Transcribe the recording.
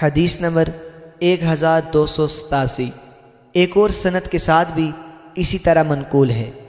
हदीस नंबर एक हज़ार दो सौ सतासी एक और सनत के साथ भी इसी तरह मनकूल है